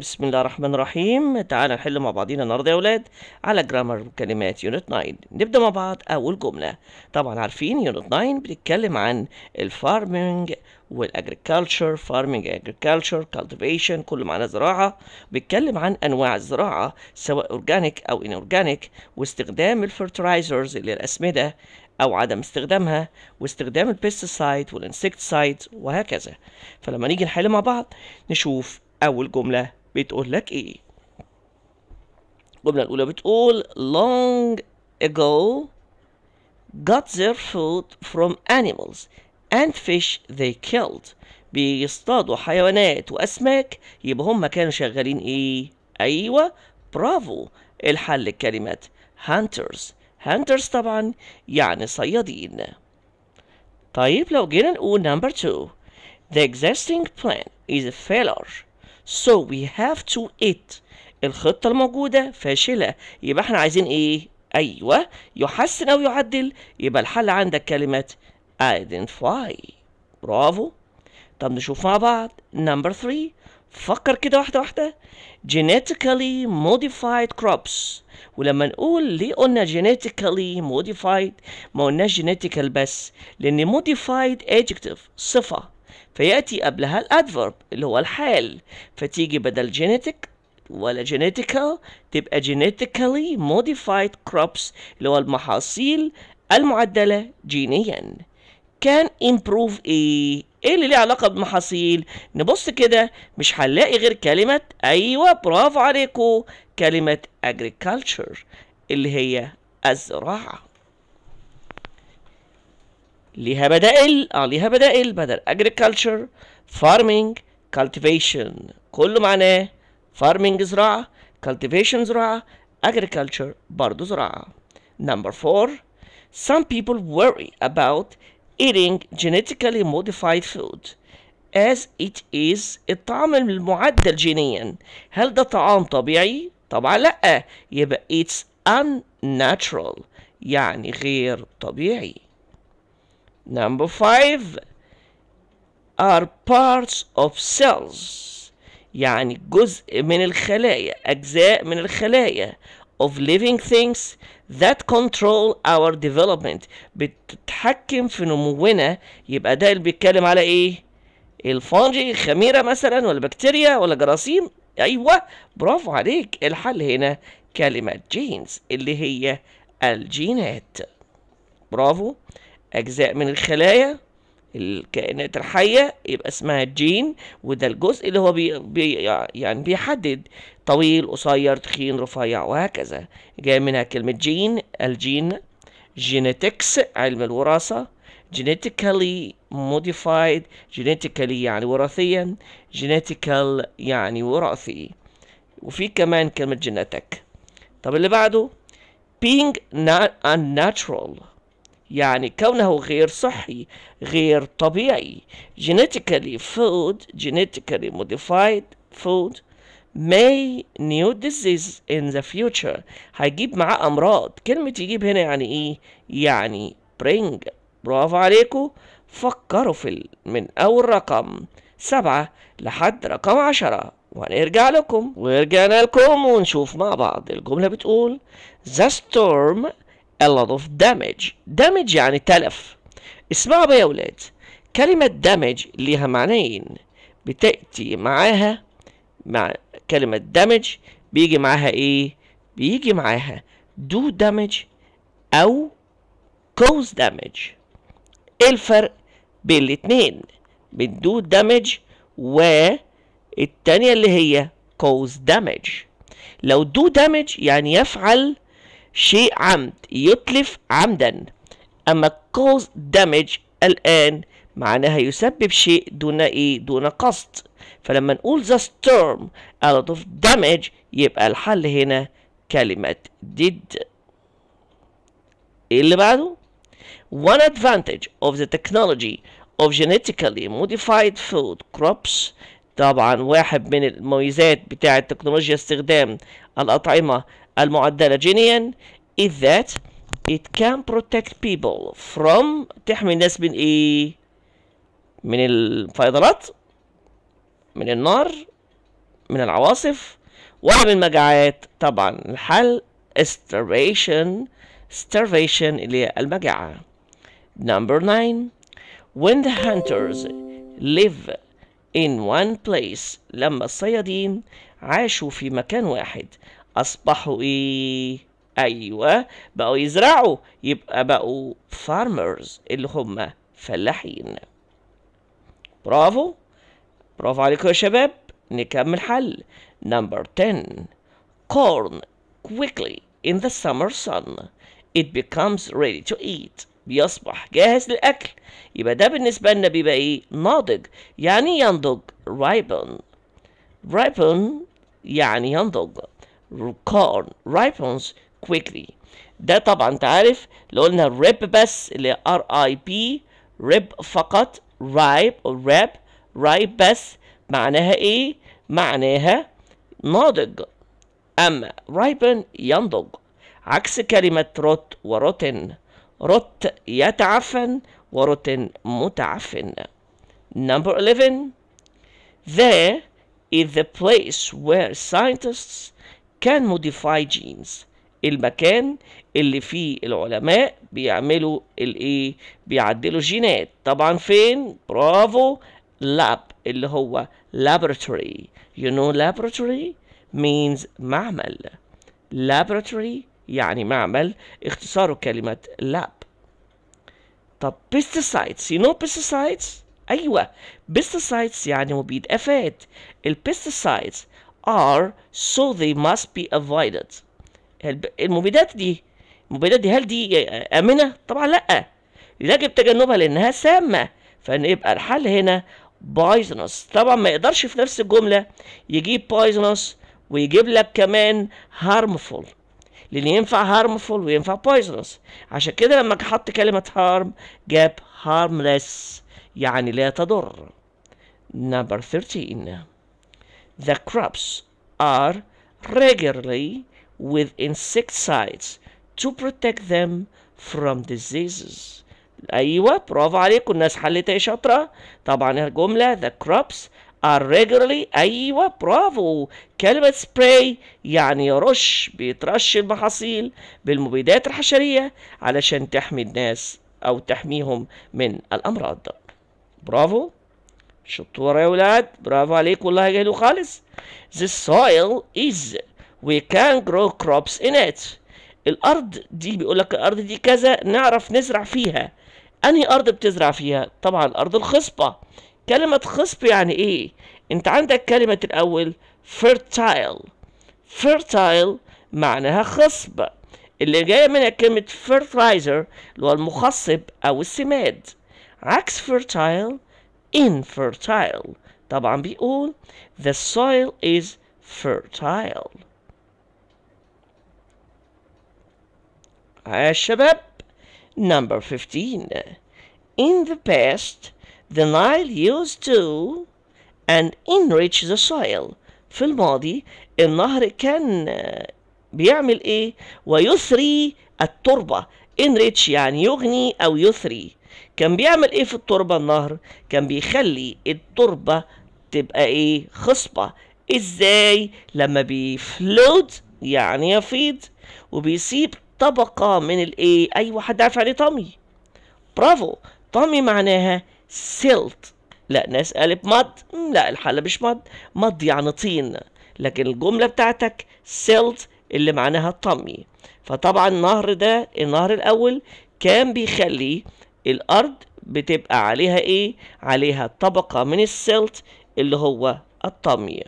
بسم الله الرحمن الرحيم تعالى نحل مع بعضينا النهارده يا اولاد على جرامر كلمات يونت 9 نبدا مع بعض اول جمله طبعا عارفين يونت 9 بتتكلم عن الفارمنج والاجريكالتشر فارمنج اجريكالتشر كالتيفيشن كل معناه زراعه بيتكلم عن انواع الزراعه سواء اورجانيك او ان اورجانيك واستخدام الفيرتلايزرز اللي الاسمده او عدم استخدامها واستخدام البيستسايد والانسكتسايد وهكذا فلما نيجي نحل مع بعض نشوف اول جمله بتقول لك ايه الجملة الأولى بتقول long ago got their food from animals and fish they killed بيصطادوا حيوانات وأسماك يبقى هم كانوا شغالين إيه؟ أيوة برافو الحل لكلمة hunters hunters طبعا يعني صيادين طيب لو جينا نقول number two the existing plan is a failure So we have to eat. الخطة الموجودة فاشلة يبقى احنا عايزين ايه؟ ايوه يحسن او يعدل يبقى الحل عندك كلمة identify برافو طب نشوف مع بعض نمبر 3 فكر كده واحدة واحدة genetically modified crops ولما نقول ليه قلنا genetically modified ما قلناش genetical بس لأن modified adjective صفة فيأتي قبلها الأدفرب اللي هو الحال فتيجي بدل جينيتيك ولا جينيتيكال تبقى جينيتيكالي موديفايد كروبس اللي هو المحاصيل المعدلة جينيا كان امبروف ايه ايه اللي ليه علاقة بالمحاصيل نبص كده مش هنلاقي غير كلمة ايوه برافو عليكم كلمة agriculture اللي هي الزراعة ليها بدائل اه ليها بدائل بدل agriculture farming cultivation كله معناه farming زراعة cultivation زراعة agriculture برضه زراعة number four some people worry about eating genetically modified food as it is الطعام المعدل جينيا هل ده طعام طبيعي؟ طبعا لأ يبقى it's unnatural يعني غير طبيعي Number five are parts of cells يعني جزء من الخلايا أجزاء من الخلايا of living things that control our development بتتحكم في نمونا يبقى ده اللي بيتكلم على ايه الفونجي خميرة مثلا ولا بكتيريا ولا جراثيم ايوه برافو عليك الحل هنا كلمة جينز اللي هي الجينات برافو أجزاء من الخلايا الكائنات الحية يبقى اسمها جين وده الجزء اللي هو بي بي يعني بيحدد طويل قصير تخين رفيع وهكذا جاي منها كلمة جين الجين جينيتكس علم الوراثة جينيتيكالي موديفايد جينيتيكالي يعني وراثيا جينيتيكال يعني وراثي وفي كمان كلمة جينيتك طب اللي بعده being not unnatural يعني كونه غير صحي غير طبيعي genetically food genetically modified food may new disease in the future هيجيب معاه امراض كلمة يجيب هنا يعني ايه يعني bring برافو عليكم فكروا في من اول رقم سبعة لحد رقم عشرة وهنرجع لكم ورجعنا لكم ونشوف مع بعض الجملة بتقول The storm a lot of damage damage يعني تلف اسمعوا بقى يا ولاد كلمة damage ليها معنيين بتأتي معاها مع كلمة damage بيجي معاها ايه بيجي معاها do damage او cause damage ايه الفرق بين الاتنين بين do damage والتانية اللي هي cause damage لو do damage يعني يفعل شيء عمد يتلف عمدا أما cause damage الآن معناها يسبب شيء دون إيه دون قصد فلما نقول the storm out of damage يبقى الحل هنا كلمة did إيه اللي بعده one advantage of the technology of genetically modified food crops طبعا واحد من المميزات بتاع التكنولوجيا استخدام الأطعمة المعدلة جينيا is that it can protect people from تحمي الناس من ايه من الفيضانات من النار من العواصف ولا من المجاعات طبعا الحل starvation starvation اللي هي المجاعة number 9 when the hunters live in one place لما الصيادين عاشوا في مكان واحد أصبحوا إيه أيوة بقوا يزرعوا يبقى بقوا فارمرز اللي هم فلاحين برافو برافو عليكم يا شباب نكمل حل نمبر 10 corn quickly in the summer sun it becomes ready to eat بيصبح جاهز للأكل يبقى ده بالنسبة لنا بيبقى إيه ناضج يعني ينضج ripen ripen يعني ينضج corn ripens quickly ده طبعا انت عارف لو قلنا rip بس اللي ار اي بي rip فقط ripe او rap ripe بس معناها ايه؟ معناها ناضج اما ripen ينضج عكس كلمة و وروتن روت يتعفن ورتن متعفن Number 11 There is the place where scientists كان موديفاي جينز المكان اللي فيه العلماء بيعملوا الايه بيعدلوا جينات طبعا فين برافو لاب اللي هو laboratory you know laboratory means معمل laboratory يعني معمل اختصاره كلمة لاب طب pesticides you know pesticides أيوة pesticides يعني مبيد آفات البيستسايدز are so they must be avoided المبيدات دي المبيدات دي هل دي آمنة؟ طبعا لأ يجب تجنبها لأنها سامة فإن يبقى الحل هنا بايزنس طبعا ما يقدرش في نفس الجملة يجيب بايزنس ويجيب لك كمان هارمفول لأن ينفع هارمفول وينفع بايزنس عشان كده لما حط كلمة هارم جاب هارمليس يعني لا تضر نمبر 13 The crops are regularly with insecticides to protect them from diseases ايوه برافو عليكم الناس حلتها ايه شاطره طبعا الجمله the crops are regularly ايوه برافو كلمه spray يعني يرش بيترش المحاصيل بالمبيدات الحشريه علشان تحمي الناس او تحميهم من الامراض برافو شطورة يا ولاد برافو عليك والله جاهدوا خالص the soil is we can grow crops in it الأرض دي بيقول لك الأرض دي كذا نعرف نزرع فيها أنهي أرض بتزرع فيها طبعا الأرض الخصبة كلمة خصب يعني إيه أنت عندك كلمة الأول fertile fertile معناها خصب اللي جاية منها كلمة fertilizer اللي هو المخصب أو السماد عكس fertile infertile طبعا بيقول the soil is fertile يا شباب number 15 in the past the Nile used to and enrich the soil في الماضي النهر كان بيعمل ايه ويثري التربة enrich يعني يغني او يثري كان بيعمل ايه في التربة النهر كان بيخلي التربة تبقى ايه خصبة ازاي لما بيفلود يعني يفيض وبيسيب طبقة من الايه اي واحد عارف عليه يعني طمي برافو طمي معناها سيلت لا ناس قالت مد لا الحالة مش مد مد يعني طين لكن الجملة بتاعتك سيلت اللي معناها طمي فطبعا النهر ده النهر الاول كان بيخلي الارض بتبقى عليها ايه عليها طبقة من السلت اللي هو الطمي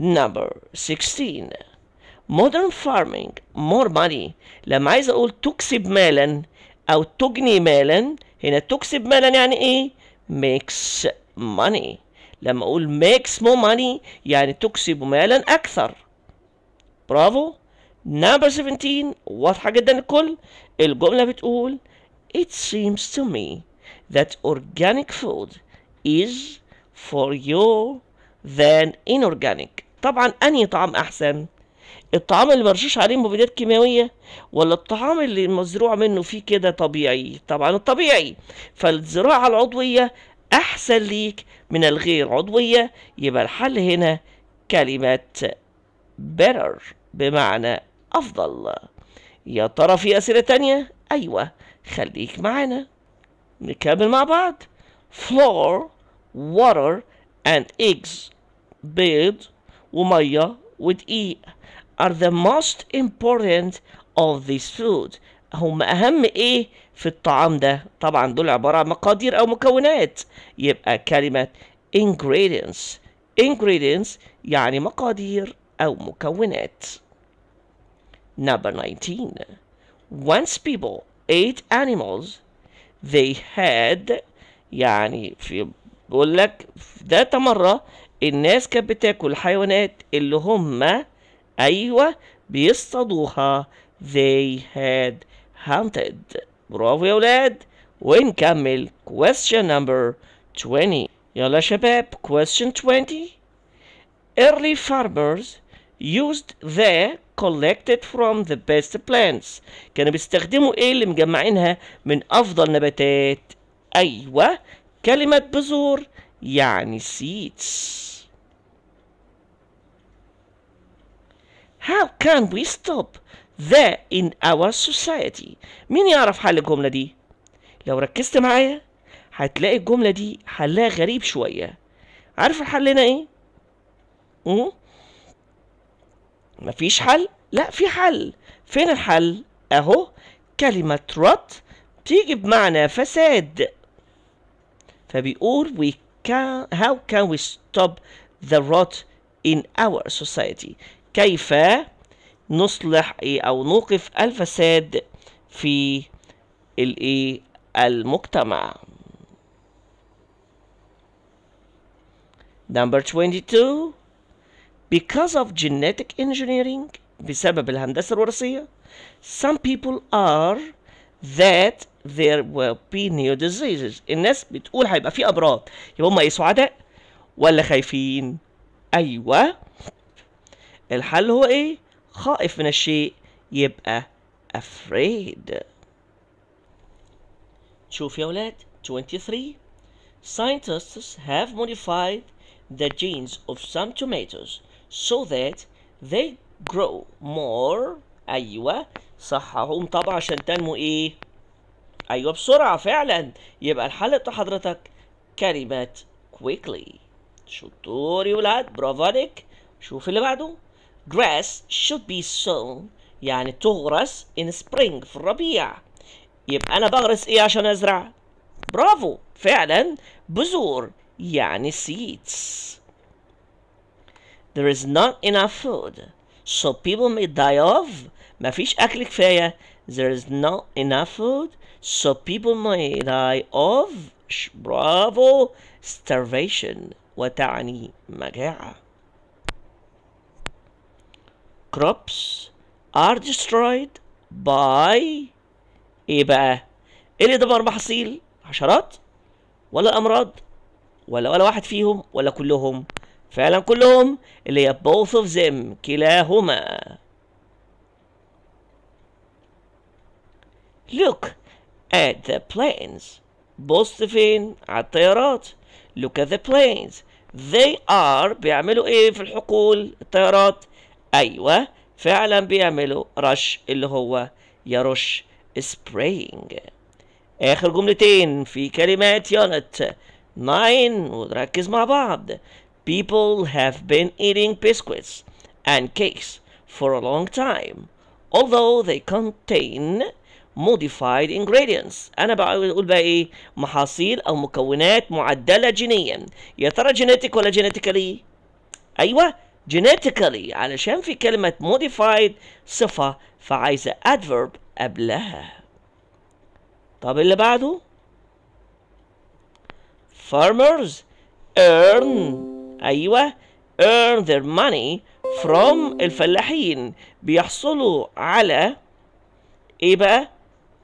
Number 16 Modern farming more money لما عايز اقول تكسب مالا او تجني مالا هنا تكسب مالا يعني ايه makes money لما اقول makes more money يعني تكسب مالا اكثر برافو نمبر 17 واضحة جدا الكل الجملة بتقول It seems to me that organic food is for you than inorganic طبعا أنهي طعام أحسن؟ الطعام اللي مرشوش عليه مبيدات كيماوية ولا الطعام اللي مزروع منه فيه كده طبيعي طبعا الطبيعي فالزراعة العضوية أحسن ليك من الغير عضوية يبقى الحل هنا كلمة better بمعنى أفضل يا ترى في أسئلة تانية أيوة خليك معانا نكمل مع بعض flour water and eggs بيض ومية ودقيق e are the most important of this food هم أهم إيه في الطعام ده طبعا دول عبارة عن مقادير أو مكونات يبقى كلمة ingredients ingredients يعني مقادير أو مكونات Number 19. Once people ate animals, they had يعني في بقول لك ذات مرة الناس كانت بتاكل حيوانات اللي هم أيوة بيصطادوها they had hunted برافو يا ولاد ونكمل question number 20 يلا شباب question 20 early farmers used the collected from the best plants كانوا بيستخدموا ايه اللي مجمعينها من افضل نباتات ايوه كلمة بذور يعني seeds How can we stop that in our society مين يعرف حل الجملة دي لو ركزت معايا هتلاقي الجملة دي حلها غريب شوية عارف حلنا ايه؟ مفيش حل لا في حل فين الحل اهو كلمة rot تيجي بمعنى فساد فبيقول we can how can we stop the rot in our society كيف نصلح ايه او نوقف الفساد في الايه المجتمع number 22 because of genetic engineering بسبب الهندسة الوراثية some people are that there will be new diseases الناس بتقول هيبقى في أمراض يبقى هم إيه سعداء ولا خايفين أيوة. الحل هو إيه خائف من الشيء يبقى afraid شوف يا ولاد 23 Scientists have modified the genes of some tomatoes so that they grow more أيوة صح طبعا عشان تنمو إيه أيوة بسرعة فعلا يبقى الحل بتاع حضرتك كلمات quickly شطور يا ولاد برافو عليك شوف اللي بعده grass should be sown يعني تغرس in spring في الربيع يبقى أنا بغرس إيه عشان أزرع برافو فعلا بذور يعني seeds there is not enough food so people may die of مفيش أكل كفاية there is not enough food so people may die of برافو starvation وتعني مجاعة crops are destroyed by ايه بقى ايه اللي دمر محاصيل حشرات ولا امراض ولا ولا واحد فيهم ولا كلهم فعلا كلهم اللي هي both of them كلاهما look at the planes بص فين على الطيارات look at the planes they are بيعملوا ايه في الحقول الطيارات ايوه فعلا بيعملوا رش اللي هو يرش spraying اخر جملتين في كلمات يونت 9 ونركز مع بعض People have been eating biscuits and cakes for a long time, although they contain modified ingredients انا بقول بقى ايه محاصيل او مكونات معدلة جينيا يا ترى جينيتك ولا جينيتيكالي أيوة, جينيتيكالي علشان في كلمة modified صفة, فعايزه adverb قبلها طب اللي بعده farmers earn أيوة earn their money from الفلاحين بيحصلوا على إيه بقى؟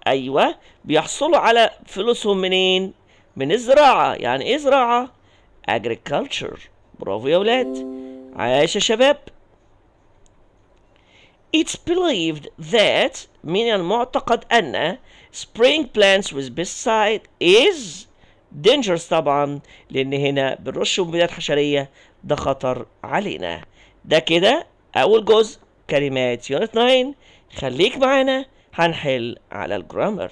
أيوة بيحصلوا على فلوسهم منين؟ من الزراعة يعني إيه زراعة؟ agriculture برافو يا ولاد عاش يا شباب It's believed that من المعتقد أن spring plants with pesticide is دينجرز طبعا لان هنا بنرش مبيدات حشريه ده خطر علينا ده كده اول جزء كلمات يونت 9 خليك معانا هنحل على الجرامر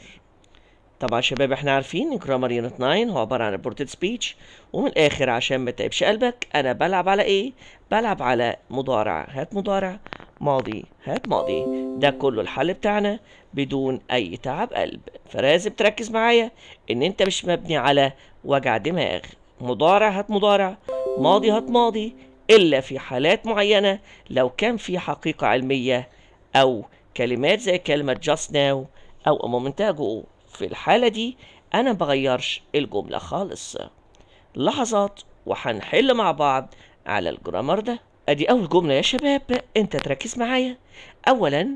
طبعا شباب احنا عارفين جرامر يونت 9 هو عباره عن ريبورتد سبيتش ومن الاخر عشان ما تتعبش قلبك انا بلعب على ايه بلعب على مضارع هات مضارع ماضي هات ماضي ده كله الحل بتاعنا بدون اي تعب قلب فلازم تركز معايا ان انت مش مبني على وجع دماغ مضارع هات مضارع ماضي هات ماضي الا في حالات معينه لو كان في حقيقه علميه او كلمات زي كلمه just now او a moment ago في الحاله دي انا بغيرش الجمله خالص لحظات وهنحل مع بعض على الجرامر ده ادي اول جمله يا شباب انت تركز معايا اولا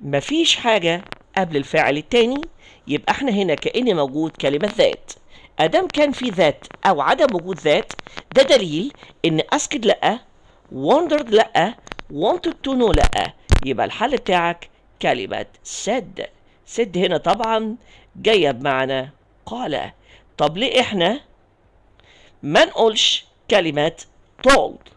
مفيش حاجه قبل الفاعل التاني يبقى احنا هنا كأن موجود كلمة ذات أدام كان في ذات أو عدم وجود ذات ده دليل إن أسكد لأ wondered لأ wanted to know لأ يبقى الحل بتاعك كلمة سد سد هنا طبعا جاية بمعنى قال طب ليه احنا ما نقولش كلمة told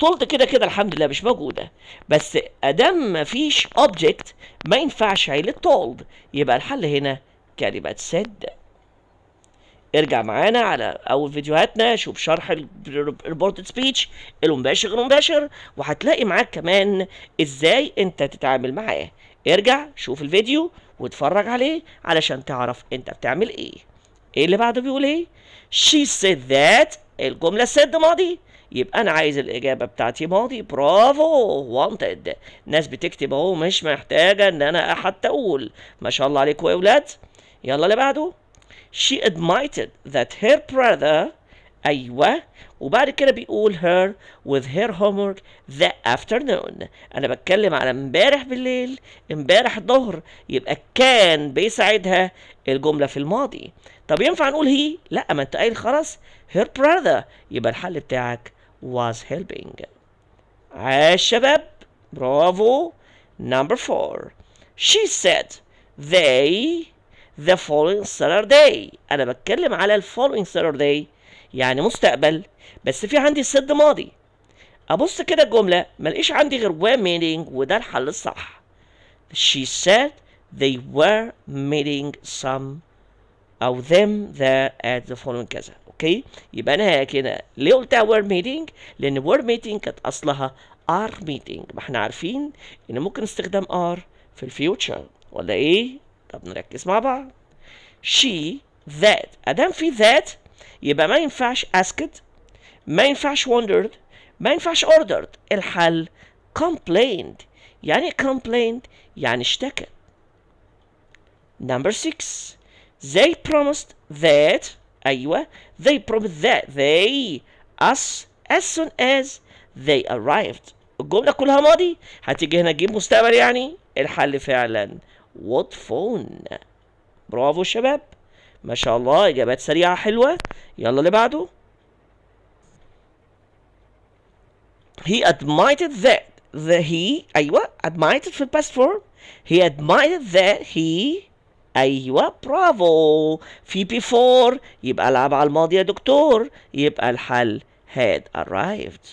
طولت كده كده الحمد لله مش موجوده بس ادام مفيش اوبجكت ما ينفعش عيله طولد يبقى الحل هنا كلمه سد ارجع معانا على اول فيديوهاتنا شوف شرح الريبورتد سبيتش المباشر غير المباشر وهتلاقي معاك كمان ازاي انت تتعامل معاه ارجع شوف الفيديو واتفرج عليه علشان تعرف انت بتعمل ايه ايه اللي بعده بيقول ايه she said that الجمله said ماضي يبقى انا عايز الاجابه بتاعتي ماضي برافو وانتد الناس بتكتب اهو مش محتاجه ان انا حتى اقول ما شاء الله عليكم يا اولاد يلا اللي بعده she admitted that her brother ايوه وبعد كده بيقول her with her homework the afternoon انا بتكلم على امبارح بالليل امبارح الظهر يبقى كان بيساعدها الجمله في الماضي طب ينفع نقول هي لا ما انت قايل خلاص her brother يبقى الحل بتاعك was helping عاش شباب برافو number four she said they the following Saturday أنا بتكلم على ال following Saturday يعني مستقبل بس في عندي سد ماضي أبص كده الجملة ملقيش عندي غير were meeting وده الحل الصح she said they were meeting some او them there at the following كذا اوكي يبقى انا كده ليه قلتها word meeting لان word meeting كانت اصلها are meeting ما احنا عارفين ان ممكن استخدام are في الفيوتشر ولا ايه طب نركز مع بعض she that ادام في that يبقى ما ينفعش asked ما ينفعش wondered ما ينفعش ordered الحل complained يعني complained يعني اشتكى number 6 they promised that Aywa, they promised that they us as soon as they arrived الجملة كلها ماضي هتيجي هنا تجيب مستقبل يعني الحل فعلا what phone Bravo, شباب ما شاء الله اجابات سريعة حلوة يلا اللي بعده he admitted that the he ايوه admitted في past form he admitted that he ايوه برافو في before يبقى العب على الماضي يا دكتور يبقى الحل هاد arrived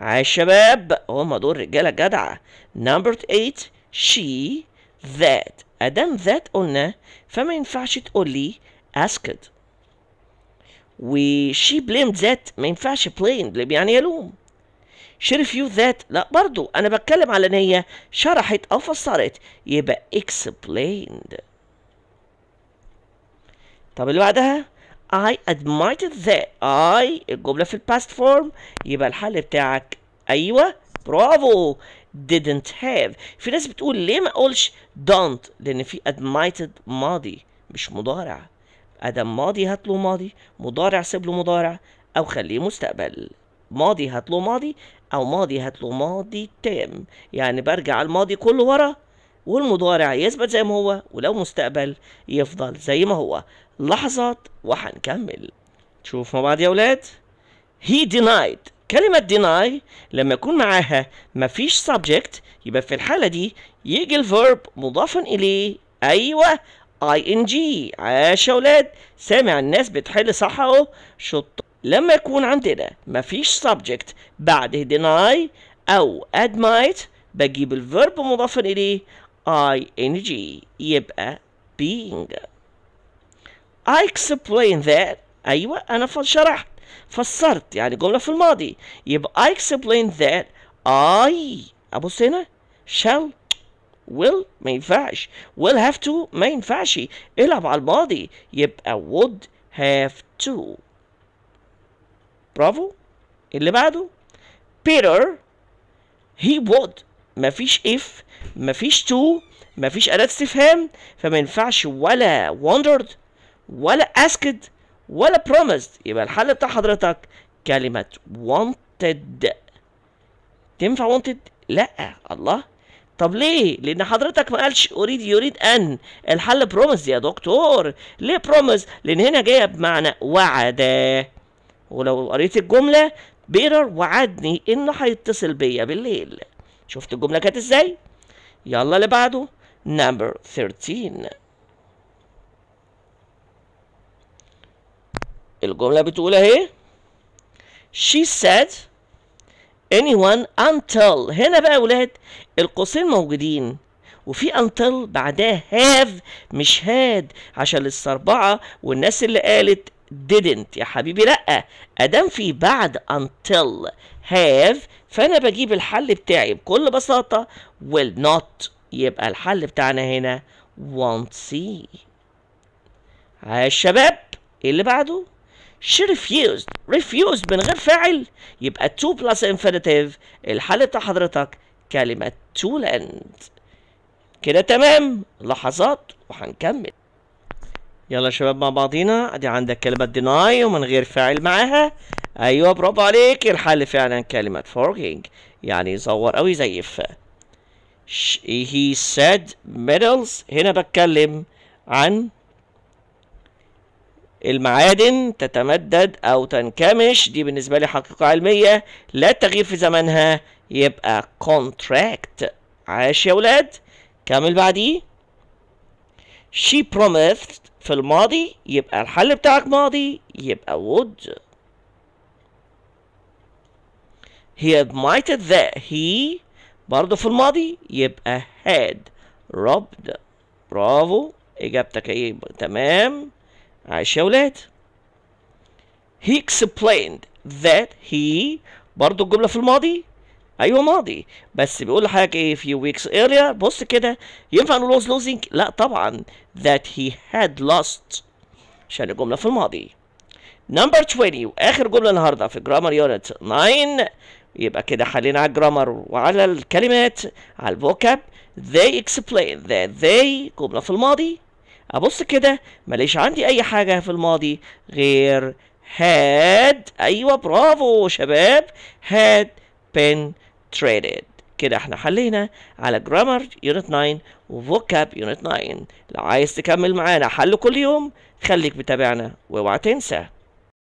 عايش شباب هما دول رجالة جدعة نمبر 8 شي ذات ادام ذات قلنا فما ينفعش تقولي asked و she بليم ذات ما ينفعش بليم يعني يلوم شرف يو ذات لا برضو انا بتكلم على ان هي شرحت او فسرت يبقى explained طب اللي بعدها I admitted that I الجملة في الباست فورم يبقى الحل بتاعك أيوة برافو didn't have في ناس بتقول ليه ما أقولش don't لأن في admitted ماضي مش مضارع أدم ماضي هات له ماضي مضارع سيب له مضارع أو خليه مستقبل ماضي هات له ماضي او ماضي هات له ماضي تام يعني برجع الماضي كله ورا والمضارع يثبت زي ما هو ولو مستقبل يفضل زي ما هو لحظات وهنكمل شوف مع بعض يا ولاد he denied كلمة deny لما يكون معاها مفيش subject يبقى في الحالة دي يجي الفيرب مضافا إليه أيوه ing عاش يا ولاد سامع الناس بتحل صح أهو شط لما يكون عندنا مفيش subject بعده deny أو admit بجيب الفيرب مضافا إليه ing يبقى being I explain that أيوة أنا شرحت فسرت يعني جملة في الماضي يبقى I explain that I أبص هنا shall will ما ينفعش will have to ما ينفعش العب على الماضي يبقى would have to برافو اللي بعده بيتر هي وود مفيش اف مفيش تو مفيش اداة استفهام فما ينفعش ولا wondered ولا asked ولا promised يبقى الحل بتاع حضرتك كلمة wanted تنفع wanted؟ لا الله طب ليه؟ لأن حضرتك ما قالش أريد يريد أن الحل بروميس يا دكتور ليه بروميس؟ لأن هنا جاية بمعنى وعده ولو قريت الجملة بيرر وعدني إنه هيتصل بيا بالليل شفت الجملة كانت إزاي؟ يلا اللي بعده نمبر 13 الجملة بتقول اهي she said anyone until هنا بقى ولاد القوسين موجودين وفي until بعدها have مش had عشان السربعة والناس اللي قالت didn't يا حبيبي لأ أدام في بعد until have فأنا بجيب الحل بتاعي بكل بساطة will not يبقى الحل بتاعنا هنا won't see يا شباب إيه اللي بعده؟ she refused refused من غير فاعل يبقى to plus infinitive الحل بتاع حضرتك كلمة to land كده تمام لحظات وهنكمل يلا شباب مع بعضينا ادي عندك كلمة deny ومن غير فاعل معاها ايوه برافو عليك الحل فعلا كلمة forging يعني يزور او يزيف he said metals هنا بتكلم عن المعادن تتمدد او تنكمش دي بالنسبة لي حقيقة علمية لا تغيير في زمنها يبقى contract عاش يا ولاد كمل بعديه she promised في الماضي يبقى الحل بتاعك ماضي يبقى would he admitted that he برضه في الماضي يبقى had robbed برافو اجابتك ايه تمام عاش يا ولاد he explained that he برضه الجملة في الماضي ايوه ماضي بس بيقول حاجه ايه في ويكس ايريا بص كده ينفع نقول was losing لا طبعا that he had lost عشان الجمله في الماضي نمبر 20 واخر جمله النهارده في جرامر يونت 9 يبقى كده حلينا على الجرامر وعلى الكلمات على الفوكاب they explain that they جمله في الماضي ابص كده ماليش عندي اي حاجه في الماضي غير had ايوه برافو شباب had been traded كده احنا حلينا على grammar unit 9 و vocab unit 9 لو عايز تكمل معانا حل كل يوم خليك متابعنا واوعى تنسى